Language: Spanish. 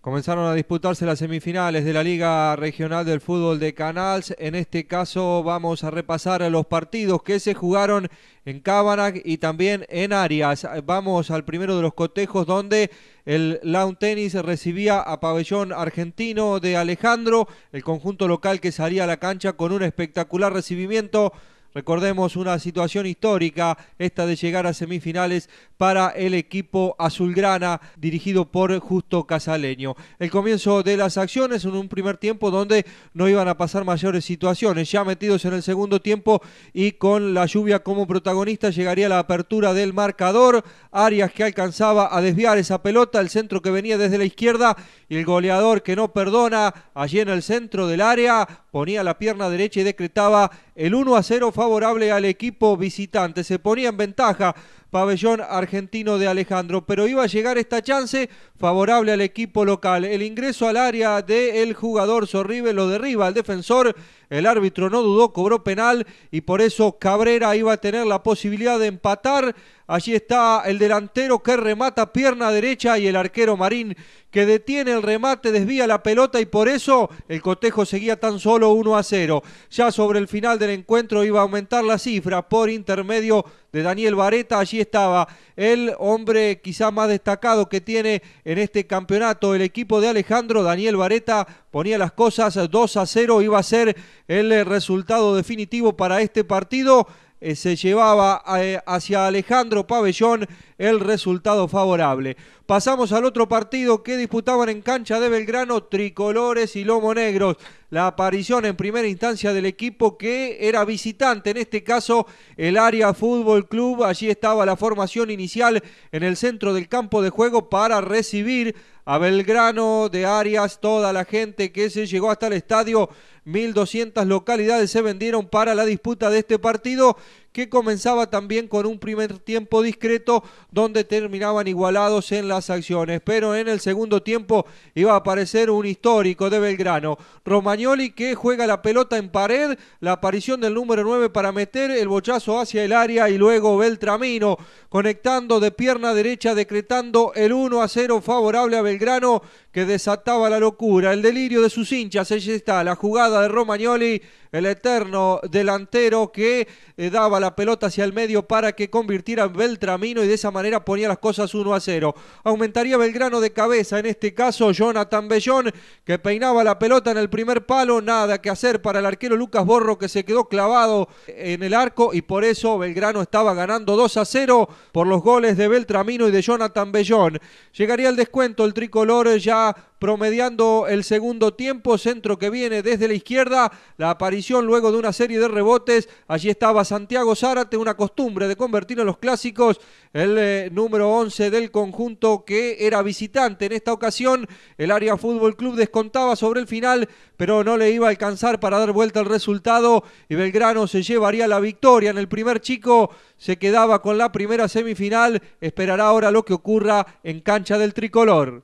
Comenzaron a disputarse las semifinales de la Liga Regional del Fútbol de Canals. En este caso vamos a repasar los partidos que se jugaron en Cabanac y también en Arias. Vamos al primero de los cotejos donde el Lawn Tennis recibía a Pabellón Argentino de Alejandro, el conjunto local que salía a la cancha con un espectacular recibimiento Recordemos una situación histórica, esta de llegar a semifinales para el equipo azulgrana dirigido por Justo Casaleño. El comienzo de las acciones en un primer tiempo donde no iban a pasar mayores situaciones, ya metidos en el segundo tiempo y con la lluvia como protagonista llegaría la apertura del marcador, Arias que alcanzaba a desviar esa pelota, el centro que venía desde la izquierda y el goleador que no perdona allí en el centro del área, ponía la pierna derecha y decretaba el 1 a 0 favorable al equipo visitante. Se ponía en ventaja pabellón argentino de Alejandro, pero iba a llegar esta chance favorable al equipo local. El ingreso al área del jugador Sorribe lo derriba, el defensor el árbitro no dudó, cobró penal y por eso Cabrera iba a tener la posibilidad de empatar. Allí está el delantero que remata pierna derecha y el arquero Marín que detiene el remate, desvía la pelota y por eso el cotejo seguía tan solo 1 a 0. Ya sobre el final del encuentro iba a aumentar la cifra por intermedio de Daniel Vareta. Allí estaba el hombre quizá más destacado que tiene en este campeonato el equipo de Alejandro. Daniel Vareta ponía las cosas 2 a 0, iba a ser el resultado definitivo para este partido. Eh, se llevaba eh, hacia Alejandro Pabellón el resultado favorable. Pasamos al otro partido que disputaban en cancha de Belgrano Tricolores y Lomo Negros. La aparición en primera instancia del equipo que era visitante, en este caso el área Fútbol Club. Allí estaba la formación inicial en el centro del campo de juego para recibir a Belgrano de Arias, toda la gente que se llegó hasta el estadio. 1.200 localidades se vendieron para la disputa de este partido que comenzaba también con un primer tiempo discreto donde terminaban igualados en las acciones. Pero en el segundo tiempo iba a aparecer un histórico de Belgrano. Romagnoli que juega la pelota en pared, la aparición del número 9 para meter el bochazo hacia el área y luego Beltramino conectando de pierna derecha, decretando el 1 a 0 favorable a Belgrano que desataba la locura, el delirio de sus hinchas. Allí está la jugada de Romagnoli el eterno delantero que eh, daba la pelota hacia el medio para que convirtiera Beltramino y de esa manera ponía las cosas 1 a 0. Aumentaría Belgrano de cabeza, en este caso Jonathan Bellón, que peinaba la pelota en el primer palo, nada que hacer para el arquero Lucas Borro que se quedó clavado en el arco y por eso Belgrano estaba ganando 2 a 0 por los goles de Beltramino y de Jonathan Bellón. Llegaría el descuento, el tricolor ya promediando el segundo tiempo, centro que viene desde la izquierda, la aparición luego de una serie de rebotes, allí estaba Santiago Zárate, una costumbre de convertir a los clásicos, el eh, número 11 del conjunto que era visitante en esta ocasión, el área Fútbol Club descontaba sobre el final, pero no le iba a alcanzar para dar vuelta el resultado y Belgrano se llevaría la victoria en el primer chico, se quedaba con la primera semifinal, esperará ahora lo que ocurra en cancha del tricolor.